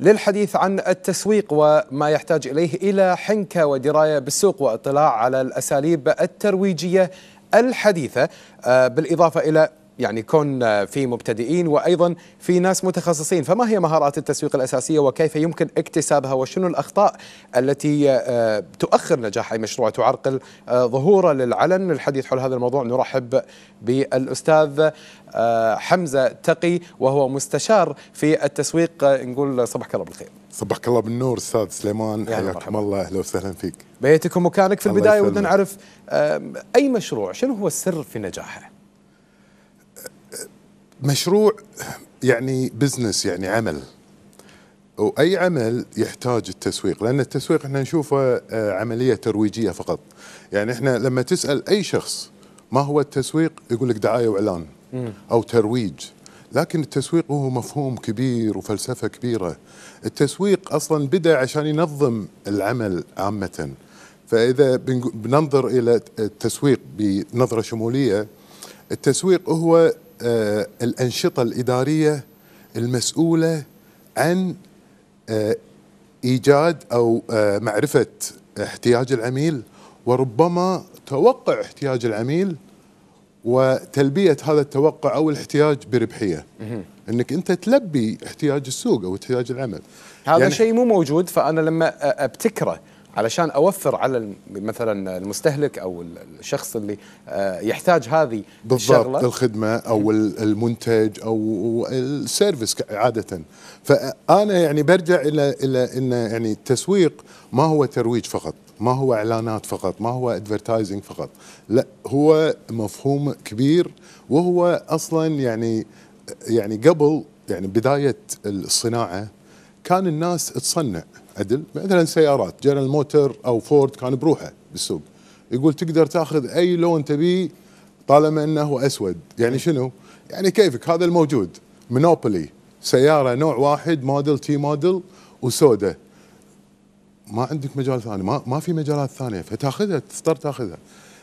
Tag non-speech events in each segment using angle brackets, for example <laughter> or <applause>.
للحديث عن التسويق وما يحتاج اليه الى حنكه ودرايه بالسوق واطلاع على الاساليب الترويجيه الحديثه آه، بالاضافه الى يعني كون آه، في مبتدئين وايضا في ناس متخصصين، فما هي مهارات التسويق الاساسيه وكيف يمكن اكتسابها وشنو الاخطاء التي آه، آه، تؤخر نجاح اي مشروع تعرقل ظهوره للعلن، للحديث حول هذا الموضوع نرحب بالاستاذ حمزه تقي وهو مستشار في التسويق نقول صباحك الله بالخير. صبحك الله بالنور استاذ سليمان حياكم الله اهلا وسهلا فيك. بيتكم مكانك في البدايه ودنا نعرف اي مشروع شنو هو السر في نجاحه؟ مشروع يعني بزنس يعني عمل واي عمل يحتاج التسويق لان التسويق احنا نشوفه آه، عمليه ترويجيه فقط يعني احنا لما تسال اي شخص ما هو التسويق يقول لك دعايه واعلان او ترويج لكن التسويق هو مفهوم كبير وفلسفه كبيره التسويق اصلا بدا عشان ينظم العمل عامه فاذا بننظر الى التسويق بنظره شموليه التسويق هو آه، الأنشطة الإدارية المسؤولة عن آه، إيجاد أو آه، معرفة احتياج العميل وربما توقع احتياج العميل وتلبية هذا التوقع أو الاحتياج بربحية أنك أنت تلبي احتياج السوق أو احتياج العمل هذا يعني شيء مو موجود فأنا لما أبتكره علشان اوفر على مثلا المستهلك او الشخص اللي آه، يحتاج هذه بالضبط الخدمه او المنتج او السيرفيس عاده فانا يعني برجع الى الى ان يعني التسويق ما هو ترويج فقط ما هو اعلانات فقط ما هو ادفرتايزنج فقط لا هو مفهوم كبير وهو اصلا يعني يعني قبل يعني بدايه الصناعه كان الناس تصنع عدل مثلا سيارات جنرال موتور او فورد كان بروحه بالسوق يقول تقدر تاخذ اي لون تبيه طالما انه اسود يعني شنو يعني كيفك هذا الموجود مونوبولي سياره نوع واحد موديل تي موديل وسودة ما عندك مجال ثاني ما ما في مجالات ثانيه فتاخذها تضطر تاخذها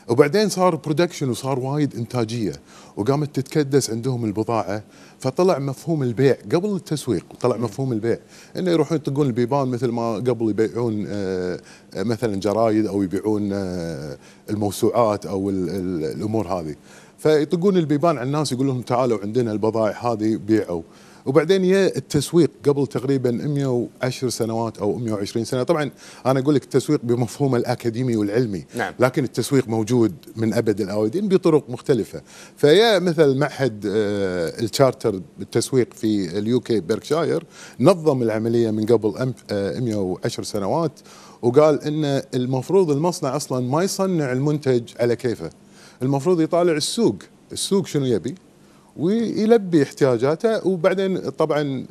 وبعدين صار برودكشن وصار وايد انتاجيه وقامت تتكدس عندهم البضاعه فطلع مفهوم البيع قبل التسويق طلع مفهوم البيع انه يروحون يطقون البيبان مثل ما قبل يبيعون آه، آه، مثلا جرايد او يبيعون آه، الموسوعات او الامور هذه فيطقون البيبان على الناس يقول لهم تعالوا عندنا البضائع هذه بيعوا وبعدين يا التسويق قبل تقريبا 110 سنوات او 120 سنه طبعا انا اقول لك التسويق بمفهوم الاكاديمي والعلمي نعم. لكن التسويق موجود من ابد الاوادين بطرق مختلفه فيا مثل معهد آه، التشارتر بالتسويق في اليو كي بيركشاير نظم العمليه من قبل 110 آه، سنوات وقال ان المفروض المصنع اصلا ما يصنع المنتج على كيفه المفروض يطالع السوق السوق شنو يبي ويلبي احتياجاته وبعدين طبعا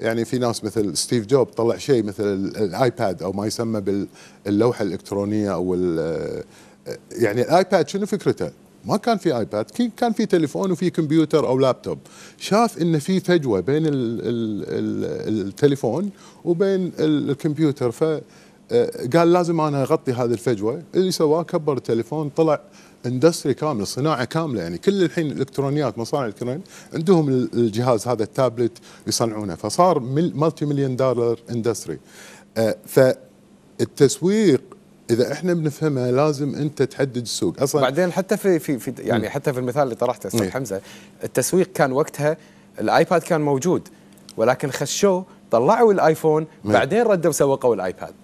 يعني في ناس مثل ستيف جوب طلع شيء مثل الايباد او ما يسمى باللوحه الالكترونيه او يعني الايباد شنو فكرته؟ ما كان في ايباد كان في تليفون وفي كمبيوتر او لابتوب شاف ان في فجوه بين الـ الـ الـ التليفون وبين الكمبيوتر ف آه، قال لازم انا اغطي هذه الفجوه اللي سواه كبر التليفون طلع اندستري كامله صناعه كامله يعني كل الحين الالكترونيات مصانع الالكترونيات عندهم الجهاز هذا التابلت يصنعونه فصار ملتي مليون دولار اندستري فالتسويق اذا احنا بنفهمها لازم انت تحدد السوق اصلا بعدين حتى في في, في يعني حتى في المثال اللي طرحته استاذ حمزه التسويق كان وقتها الايباد كان موجود ولكن خشوه طلعوا الايفون بعدين ردوا سوقوا الايباد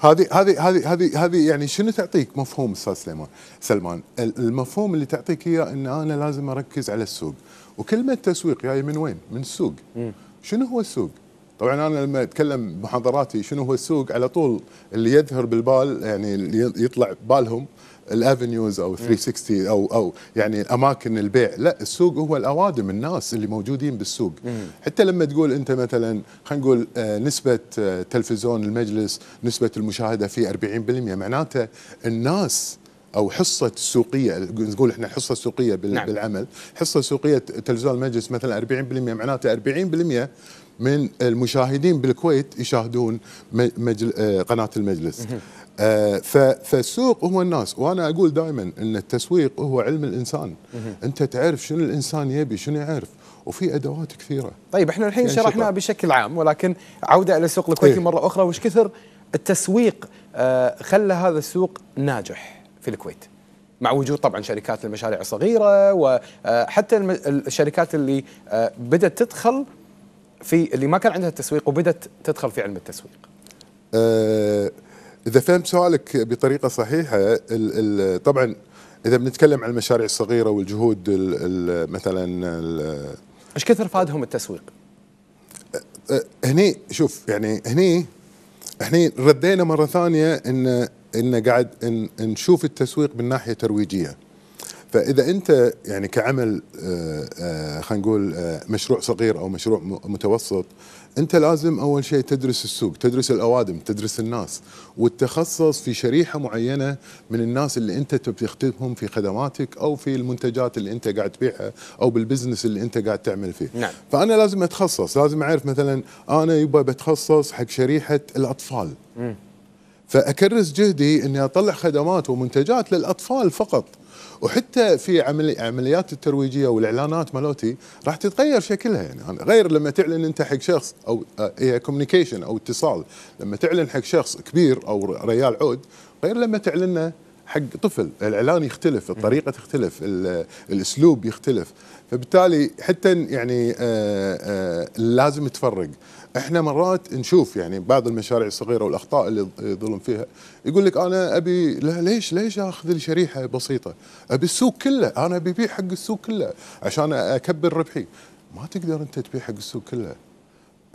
هذه هذه هذه هذه هذه يعني شنو تعطيك مفهوم استاذ سليمان سلمان المفهوم اللي تعطيك اياه ان انا لازم اركز على السوق وكلمه تسويق جايه من وين؟ من السوق م. شنو هو السوق؟ طبعا انا لما اتكلم بمحاضراتي شنو هو السوق على طول اللي يظهر بالبال يعني اللي يطلع بالهم الافنيوز او 360 او او يعني اماكن البيع لا السوق هو الاوادم الناس اللي موجودين بالسوق حتى لما تقول انت مثلا خلينا نقول آه، نسبه آه، تلفزيون المجلس نسبه المشاهده فيه 40% معناته الناس او حصه سوقيه نقول احنا حصه سوقيه نعم. بالعمل حصه سوقيه تلفزيون المجلس مثلا 40% معناته 40% من المشاهدين بالكويت يشاهدون مجل... آه، قناه المجلس آه، فالسوق هو الناس وانا اقول دائما ان التسويق هو علم الانسان انت تعرف شنو الانسان يبي شنو يعرف وفي ادوات كثيره طيب احنا الحين شرحناها بشكل عام ولكن عوده الى السوق الكويتي إيه. مره اخرى وش كثر التسويق آه، خلى هذا السوق ناجح في الكويت مع وجود طبعا شركات المشاريع الصغيره وحتى آه، الشركات اللي بدات تدخل في اللي ما كان عندها التسويق وبدات تدخل في علم التسويق أه اذا فهمت سؤالك بطريقه صحيحه الـ الـ طبعا اذا بنتكلم عن المشاريع الصغيره والجهود الـ الـ مثلا ايش كثر فادهم التسويق؟ هني شوف يعني هني هني ردينا مره ثانيه ان ان قاعد إن نشوف التسويق من ناحيه ترويجيه فاذا انت يعني كعمل آه، آه، خلينا نقول آه، مشروع صغير او مشروع متوسط انت لازم اول شيء تدرس السوق تدرس الاوادم تدرس الناس وتتخصص في شريحه معينه من الناس اللي انت تخدمهم في خدماتك او في المنتجات اللي انت قاعد تبيعها او بالبزنس اللي انت قاعد تعمل فيه نعم. فانا لازم اتخصص لازم اعرف مثلا انا يبا بتخصص حق شريحه الاطفال م. فاكرس جهدي اني اطلع خدمات ومنتجات للاطفال فقط وحتى في عمليات الترويجيه والاعلانات مالوتي راح تتغير شكلها يعني غير لما تعلن انت حق شخص او هي آه، إيه، كوميونيكيشن او اتصال لما تعلن حق شخص كبير او ريال عود غير لما تعلنه حق طفل الاعلان يختلف الطريقه تختلف الاسلوب يختلف فبالتالي حتى يعني آآ آه، آآ آه، لازم تفرق احنا مرات نشوف يعني بعض المشاريع الصغيره والاخطاء اللي يظلم فيها يقول لك انا ابي لا ليش ليش اخذ لي شريحه بسيطه ابي السوق كله انا ابي حق السوق كله عشان اكبر ربحي ما تقدر انت تبيع حق السوق كله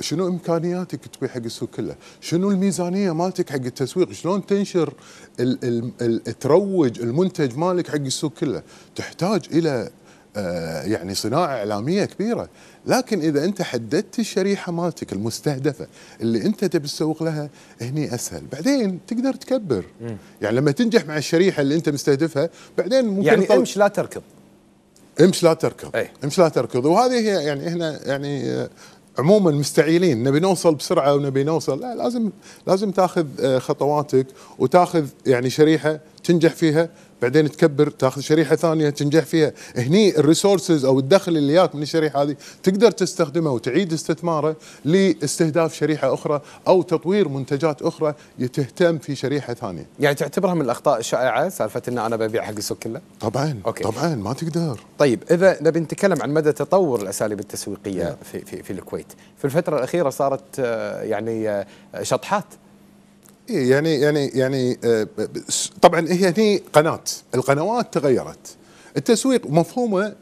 شنو امكانياتك تبيع حق السوق كله؟ شنو الميزانيه مالتك حق التسويق؟ شلون تنشر الـ الـ الـ تروج المنتج مالك حق السوق كله؟ تحتاج الى آه، يعني صناعه اعلاميه كبيره، لكن اذا انت حددت الشريحه مالتك المستهدفه اللي انت تبي تسوق لها هني اسهل، بعدين تقدر تكبر. يعني لما تنجح مع الشريحه اللي انت مستهدفها بعدين ممكن يعني امش لا تركض. امش لا تركض أي. امش لا تركض وهذه هي يعني هنا يعني آه، عموما مستعيلين نبي نوصل بسرعه ونبي نوصل لا لازم لازم تاخذ آه، خطواتك وتاخذ يعني شريحه تنجح فيها بعدين تكبر تاخذ شريحه ثانيه تنجح فيها هني الريسورسز او الدخل اللي جاك من الشريحه هذه تقدر تستخدمه وتعيد استثماره لاستهداف شريحه اخرى او تطوير منتجات اخرى تهتم في شريحه ثانيه يعني تعتبرها من الاخطاء الشائعه سالفه ان انا ببيع حق السوق كله طبعا أوكي. طبعا ما تقدر طيب اذا نبي نتكلم عن مدى تطور الاساليب التسويقيه نعم. في في في الكويت في الفتره الاخيره صارت آه، يعني آه، شطحات إيه، يعني يعني يعني آه، طبعا هي هني قناه القنوات تغيرت التسويق مفهومه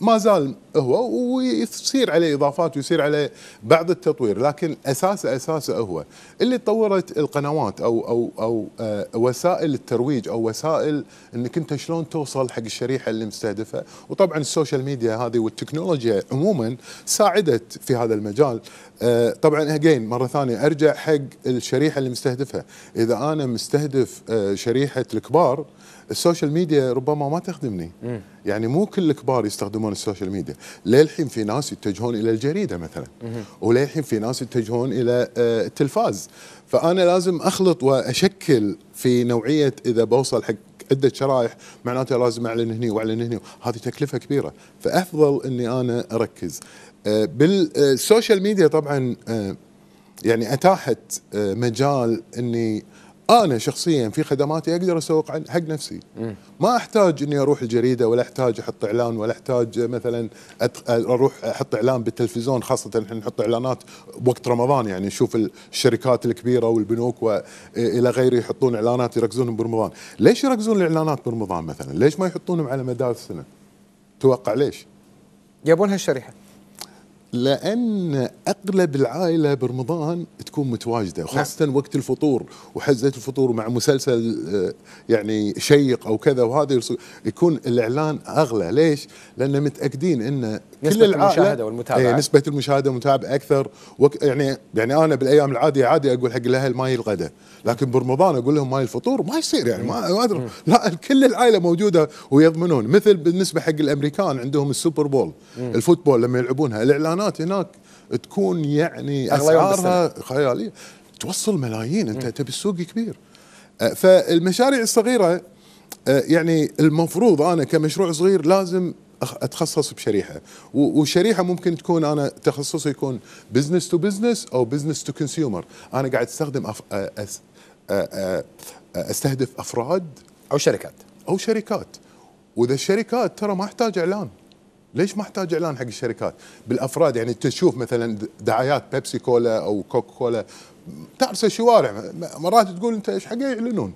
ما زال هو ويصير عليه اضافات ويصير عليه بعض التطوير لكن اساسه اساسه هو اللي طورت القنوات او او او آه، وسائل الترويج او وسائل انك انت شلون توصل حق الشريحه اللي مستهدفه وطبعا السوشيال ميديا هذه والتكنولوجيا عموما ساعدت في هذا المجال آه، طبعا اجين مره ثانيه ارجع حق الشريحه اللي مستهدفها اذا انا مستهدف آه، شريحه الكبار السوشيال ميديا ربما ما تخدمني يعني مو كل الكبار يستخدمون السوشيال ميديا للحين في ناس يتجهون الى الجريده مثلا وللحين في ناس يتجهون الى آه، التلفاز فانا لازم اخلط واشكل في نوعيه اذا بوصل حق عده شرائح معناته لازم اعلن هني واعلن هني هذه تكلفه كبيره فافضل اني انا اركز آه، بالسوشيال آه، ميديا طبعا يعني اتاحت مجال اني انا شخصيا في خدماتي اقدر اسوق حق نفسي ما احتاج اني اروح الجريده ولا احتاج احط اعلان ولا احتاج مثلا اروح احط اعلان بالتلفزيون خاصه احنا نحط اعلانات وقت رمضان يعني نشوف الشركات الكبيره والبنوك والى غيره يحطون اعلانات يركزون برمضان ليش يركزون الاعلانات برمضان مثلا ليش ما يحطونهم على مدار السنه توقع ليش يبون هالشريحه لان اغلب العائله برمضان تكون متواجده نعم. وخاصه نعم. وقت الفطور وحزه الفطور مع مسلسل آه، يعني شيق او كذا وهذا يكون الاعلان اغلى ليش؟ لان متاكدين ان نسبة كل العائلة المشاهدة والمتابعة إيه، نسبة المشاهدة والمتابعة أكثر وك يعني يعني أنا بالأيام العادية عادي أقول حق الأهل ماي الغداء لكن برمضان أقول لهم ماي الفطور ما يصير يعني ما أدري لا كل العائلة موجودة ويضمنون مثل بالنسبة حق الأمريكان عندهم السوبر بول الفوتبول لما يلعبونها الإعلانات هناك تكون يعني أسعارها خيالية توصل ملايين أنت تبي السوق كبير أه، فالمشاريع الصغيرة أه، يعني المفروض انا كمشروع صغير لازم اتخصص بشريحه وشريحه ممكن تكون انا تخصصي يكون بزنس تو بزنس او بزنس تو كونسيومر انا قاعد استخدم أف... أس... استهدف افراد او شركات او شركات واذا الشركات ترى ما احتاج اعلان ليش ما احتاج اعلان حق الشركات بالافراد يعني انت تشوف مثلا دعايات بيبسي كولا او كوكا كولا تعرس الشوارع مرات تقول انت ايش حق يعلنون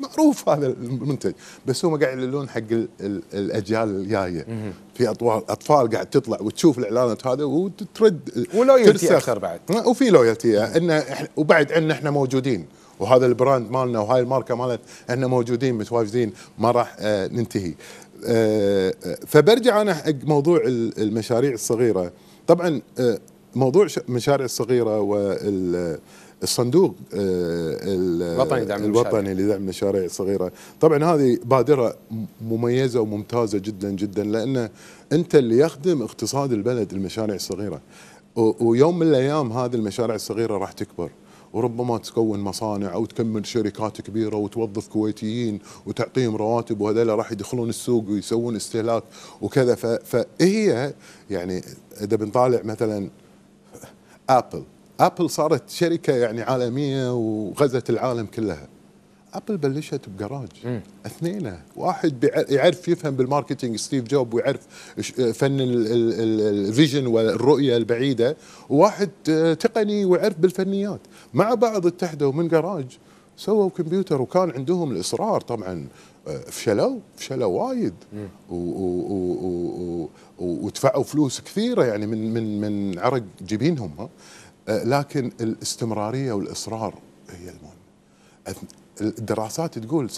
معروف هذا المنتج بس هم قاعد يلون حق الـ الـ الاجيال الجايه في اطوال اطفال قاعد تطلع وتشوف الاعلانات هذا وترد ولويالتي اكثر بعد وفي لويالتي ان وبعد ان احنا موجودين وهذا البراند مالنا وهاي الماركه مالت احنا موجودين متواجدين ما راح آه ننتهي آه, آه، فبرجع انا حق موضوع المشاريع الصغيره طبعا آه موضوع المشاريع الصغيره وال الصندوق آه، الوطني دعم الوطني لدعم المشاريع الصغيره طبعا هذه بادره مميزه وممتازه جدا جدا لان انت اللي يخدم اقتصاد البلد المشاريع الصغيره ويوم من الايام هذه المشاريع الصغيره راح تكبر وربما تكون مصانع او تكمل شركات كبيره وتوظف كويتيين وتعطيهم رواتب وهذول راح يدخلون السوق ويسوون استهلاك وكذا فهي يعني اذا بنطالع مثلا ابل ابل صارت شركه يعني عالميه وغزت العالم كلها ابل بلشت بجراج اثنينه واحد يعرف يفهم بالماركتينج ستيف جوب ويعرف فن الفيجن والرؤيه البعيده وواحد آه، تقني ويعرف بالفنيات مع بعض اتحدوا من جراج سووا كمبيوتر وكان عندهم الاصرار طبعا آه، فشلوا فشلوا وايد ودفعوا فلوس كثيره يعني من من من عرق جبينهم آه، لكن الاستمراريه والاصرار هي المهم الدراسات تقول 97%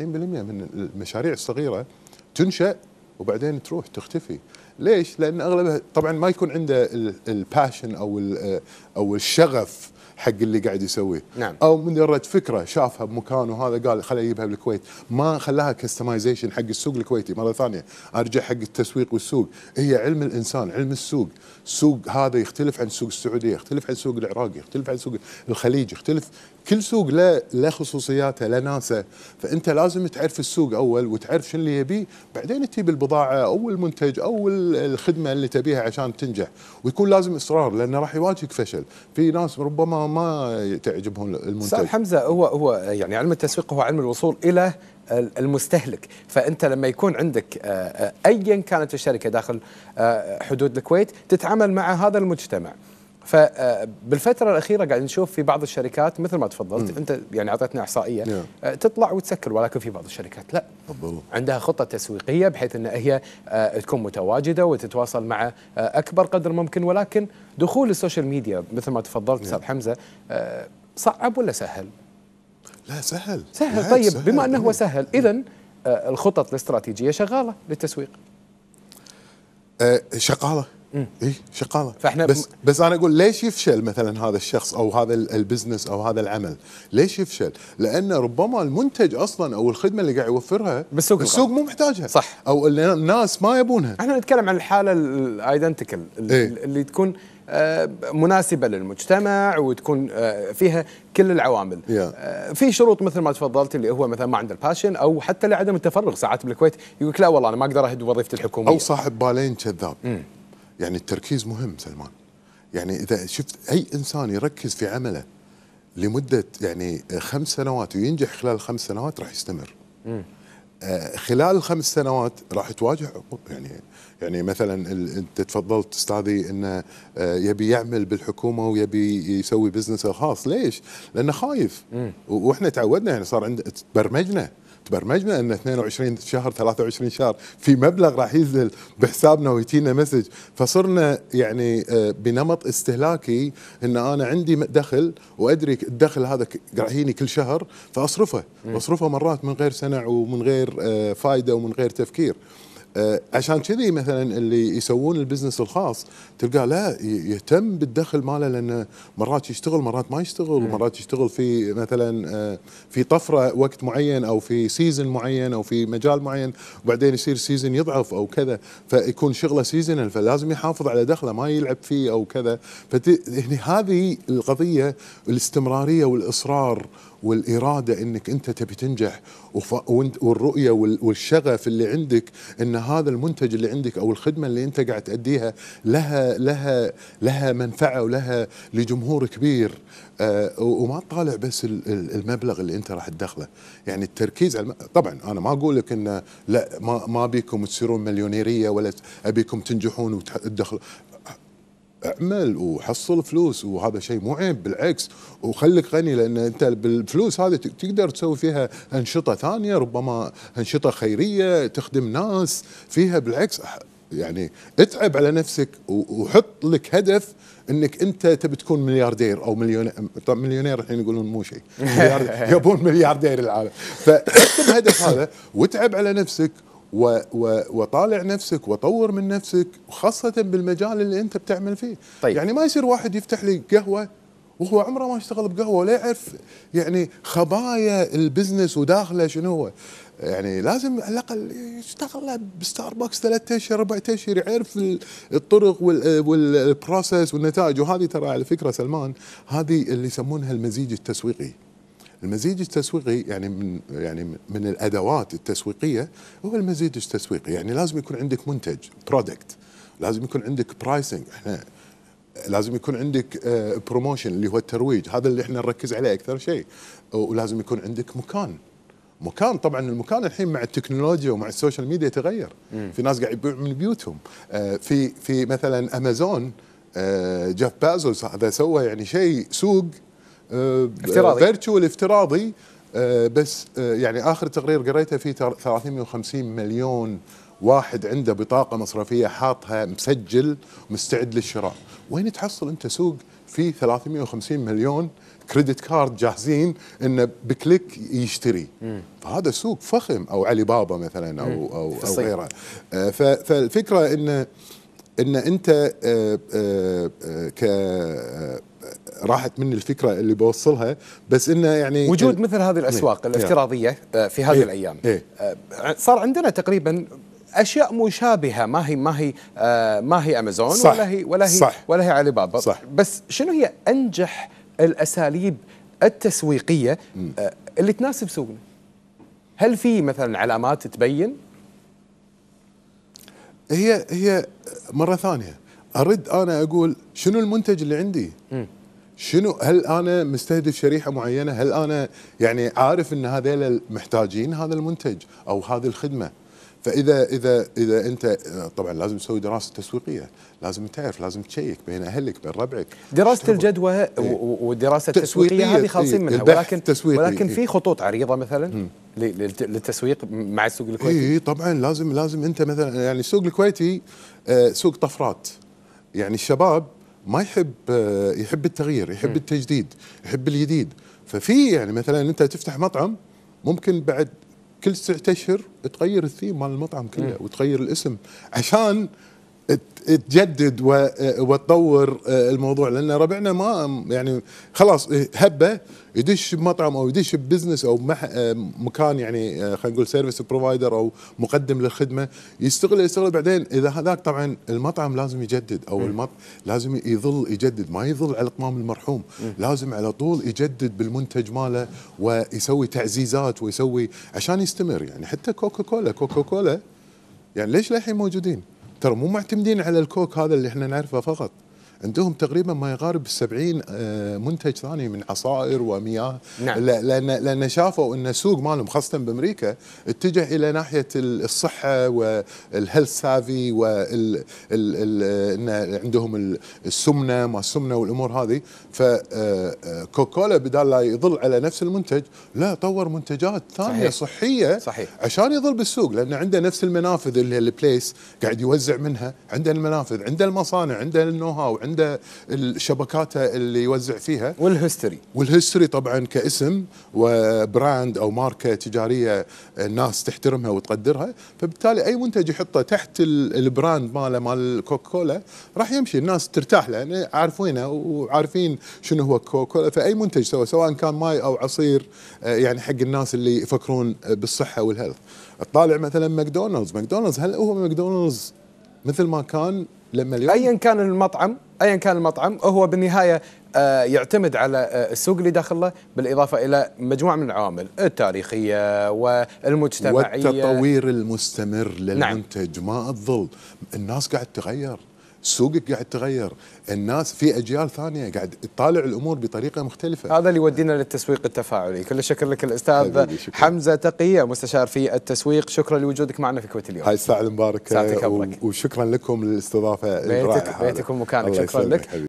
من المشاريع الصغيره تنشا وبعدين تروح تختفي ليش لان اغلبها طبعا ما يكون عنده الباشن او آه، او الشغف حق اللي قاعد يسويه نعم. او من يرد فكره شافها بمكان وهذا قال خليني يجيبها بالكويت ما خلاها كستمايزيشن حق السوق الكويتي مره ثانيه ارجع حق التسويق والسوق هي علم الانسان علم السوق سوق هذا يختلف عن سوق السعوديه يختلف عن سوق العراق يختلف عن سوق الخليج يختلف كل سوق له له خصوصياته له ناسه فانت لازم تعرف السوق اول وتعرف شنو اللي يبيه بعدين تجيب البضاعه او المنتج او الخدمه اللي تبيها عشان تنجح ويكون لازم اصرار لانه راح يواجهك فشل في ناس ربما ما تعجبهم المنتج استاذ حمزه هو هو يعني علم التسويق هو علم الوصول الى المستهلك فانت لما يكون عندك آه، آه، ايا كانت الشركه داخل آه، حدود الكويت تتعامل مع هذا المجتمع فبالفترة آه، الأخيرة قاعد نشوف في بعض الشركات مثل ما تفضلت م. أنت يعني أعطيتنا إحصائية yeah. نعم. آه، تطلع وتسكر ولكن في بعض الشركات لا بالضبط. عندها خطة تسويقية بحيث أن هي آه، تكون متواجدة وتتواصل مع أكبر قدر ممكن ولكن دخول السوشيال ميديا مثل ما تفضلت أستاذ yeah. نعم. حمزة صعب ولا سهل؟ لا سهل سهل لا طيب سهل. بما أنه هو نعم. سهل إذا الخطط الاستراتيجية شغالة للتسويق شغالة اي شقامه فاحنا بس بس انا اقول ليش يفشل مثلا هذا الشخص او هذا البزنس او هذا العمل؟ ليش يفشل؟ لان ربما المنتج اصلا او الخدمه اللي قاعد يوفرها بالسوق السوق مو محتاجها صح او الناس ما يبونها احنا نتكلم عن الحاله الايدنتيكال إيه؟ اللي تكون آه، مناسبه للمجتمع وتكون آه، فيها كل العوامل yeah. آه، في شروط مثل ما تفضلت اللي هو مثلا ما عنده الباشن او حتى لعدم التفرغ ساعات بالكويت يقول لا والله انا ما اقدر اهد وظيفتي الحكوميه او صاحب بالين كذاب يعني التركيز مهم سلمان يعني اذا شفت اي انسان يركز في عمله لمده يعني خمس سنوات وينجح خلال الخمس سنوات راح يستمر. آه، خلال الخمس سنوات راح تواجه يعني يعني مثلا انت تفضلت استاذي انه آه، يبي يعمل بالحكومه ويبي يسوي بزنس الخاص ليش؟ لانه خايف واحنا تعودنا يعني صار عند برمجنا تبرمجنا ان 22 شهر 23 شهر في مبلغ راح ينزل بحسابنا ويتينا مسج فصرنا يعني آه، بنمط استهلاكي ان انا عندي دخل وادري الدخل هذا قاعديني كل شهر فاصرفه اصرفه مرات من غير سنع ومن غير آه، فائده ومن غير تفكير آه، عشان كذي مثلا اللي يسوون البزنس الخاص تلقاه لا يهتم بالدخل ماله لانه مرات يشتغل مرات ما يشتغل نعم. مرات يشتغل في مثلا آه، في طفره وقت معين او في سيزن معين او في مجال معين وبعدين يصير سيزن يضعف او كذا فيكون شغله سيزنال فلازم يحافظ على دخله ما يلعب فيه او كذا فهذه يعني القضيه الاستمراريه والاصرار والاراده انك انت تبي تنجح والرؤيه والشغف اللي عندك ان هذا المنتج اللي عندك او الخدمه اللي انت قاعد تاديها لها لها لها منفعه ولها لجمهور كبير آه، وما تطالع بس المبلغ اللي انت راح تدخله يعني التركيز على طبعا انا ما اقول لك انه لا ما ما بيكم تصيرون مليونيريه ولا ابيكم تنجحون وتدخلوا اعمل وحصل فلوس وهذا شيء مو عيب بالعكس وخلك غني لان انت بالفلوس هذه تقدر تسوي فيها انشطه ثانيه ربما انشطه خيريه تخدم ناس فيها بالعكس يعني اتعب على نفسك وحط لك هدف انك انت تبي تكون ملياردير او مليونير طب مليونير الحين يقولون مو شيء <laughs> يبون ملياردير العالم فاكتب هدف هذا واتعب على نفسك و و وطالع نفسك وطور من نفسك وخاصة بالمجال اللي انت بتعمل فيه طيب. يعني ما يصير واحد يفتح لي قهوة وهو عمره ما اشتغل بقهوة ولا يعرف يعني خبايا البزنس وداخله شنو هو يعني لازم على الاقل يشتغل بستاربكس ثلاثة اشهر اربع اشهر يعرف الطرق والبروسيس والنتائج وهذه ترى على فكره سلمان هذه اللي يسمونها المزيج التسويقي المزيج التسويقي يعني من يعني من الادوات التسويقيه هو المزيج التسويقي يعني لازم يكون عندك منتج برودكت لازم يكون عندك برايسنج احنا لازم يكون عندك بروموشن آه، اللي هو الترويج هذا اللي احنا نركز عليه اكثر شيء ولازم يكون عندك مكان مكان طبعا المكان الحين مع التكنولوجيا ومع السوشيال ميديا تغير مم. في ناس قاعد يبيعون من بيوتهم آه، في في مثلا امازون جيف بازوس هذا سوى يعني شيء سوق افتراضي فيرتشوال آه، افتراضي آه، بس آه، يعني اخر تقرير قريته في 350 مليون واحد عنده بطاقه مصرفيه حاطها مسجل مستعد للشراء وين تحصل انت سوق فيه 350 مليون كريدت كارد جاهزين انه بكليك يشتري فهذا سوق فخم او علي بابا مثلا او او, أو غيره فالفكره انه ان انت ك راحت مني الفكره اللي بوصلها بس انه يعني وجود مثل هذه الاسواق إيه الافتراضيه إيه آه، في هذه إيه الايام إيه آه، صار عندنا تقريبا اشياء مشابهه ما هي ما هي آه ما هي امازون صح ولا هي ولا هي صح ولا هي علي بابا صح بس شنو هي انجح الاساليب التسويقيه آه اللي تناسب سوقنا؟ هل في مثلا علامات تبين؟ هي هي مره ثانيه ارد انا اقول شنو المنتج اللي عندي؟ شنو هل انا مستهدف شريحه معينه؟ هل انا يعني عارف ان هذول محتاجين هذا المنتج او هذه الخدمه؟ فاذا اذا اذا انت طبعا لازم تسوي دراسه تسويقيه، لازم تعرف لازم تشيك بين اهلك بين ربعك دراسه الجدوى ايه؟ ودراسه التسويقيه هذه إيه، خالصين منها ولكن ولكن ايه؟ في خطوط عريضه مثلا للتسويق مع السوق الكويتي اي طبعا لازم لازم انت مثلا يعني السوق الكويتي آه، سوق طفرات يعني الشباب ما يحب آه، يحب التغيير يحب م. التجديد يحب الجديد ففي يعني مثلا انت تفتح مطعم ممكن بعد كل ستة اشهر تغير الثيم مال المطعم كله وتغير الاسم عشان تجدد وتطور آه، الموضوع لان ربعنا ما يعني خلاص إيه، هبه يدش بمطعم او يدش ببزنس او آه، مكان يعني آه، خلينا نقول سيرفيس بروفايدر او مقدم للخدمه يستغل يستغل بعدين اذا هذاك طبعا المطعم لازم يجدد او المط لازم يظل يجدد ما يظل على اقمام المرحوم لازم على طول يجدد بالمنتج ماله ويسوي تعزيزات ويسوي عشان يستمر يعني حتى كوكا كولا كوكا كولا يعني ليش للحين موجودين؟ ترى مو معتمدين على الكوك هذا اللي احنا نعرفه فقط عندهم تقريبا ما يقارب 70 آه، منتج ثاني من عصائر ومياه نعم. لان لان شافوا ان السوق مالهم خاصه بامريكا اتجه الى ناحيه الصحه والهيلث سافي وال ال... عندهم السمنه ما السمنه والامور هذه فكوكولا آه، آه، بدال لا يظل على نفس المنتج لا طور منتجات ثانيه صحيه صحيح. عشان يظل بالسوق لان عنده نفس المنافذ اللي البليس قاعد يوزع منها عنده المنافذ عنده المصانع عنده النو هاو عنده شبكاته اللي يوزع فيها والهيستوري والهيستوري طبعا كاسم وبراند او ماركه تجاريه الناس تحترمها وتقدرها فبالتالي اي منتج يحطه تحت البراند ماله مال كوكولا راح يمشي الناس ترتاح لانه عارفينه وعارفين شنو هو كوكولا فاي منتج سواء سواء كان ماي او عصير آه، يعني حق الناس اللي يفكرون بالصحه والهيلث طالع مثلا ماكدونالدز ماكدونالدز هل هو ماكدونالدز مثل ما كان لما اليوم ايا كان المطعم ايا كان المطعم هو بالنهايه آه، يعتمد على آه، السوق اللي داخله بالاضافه الى مجموعه من العوامل التاريخيه والمجتمعيه والتطوير المستمر نعم. للمنتج نعم. ما تظل الناس قاعد تغير سوقك قاعد تغير الناس في اجيال ثانيه قاعد تطالع الامور بطريقه مختلفه هذا اللي يودينا للتسويق التفاعلي كل شكر لك الاستاذ حمزه تقيه مستشار في التسويق شكرا لوجودك معنا في كويت اليوم هاي الساعه المباركه و... وشكرا لكم للاستضافه بيتك بيتكم مكانك شكرا لك حبيب.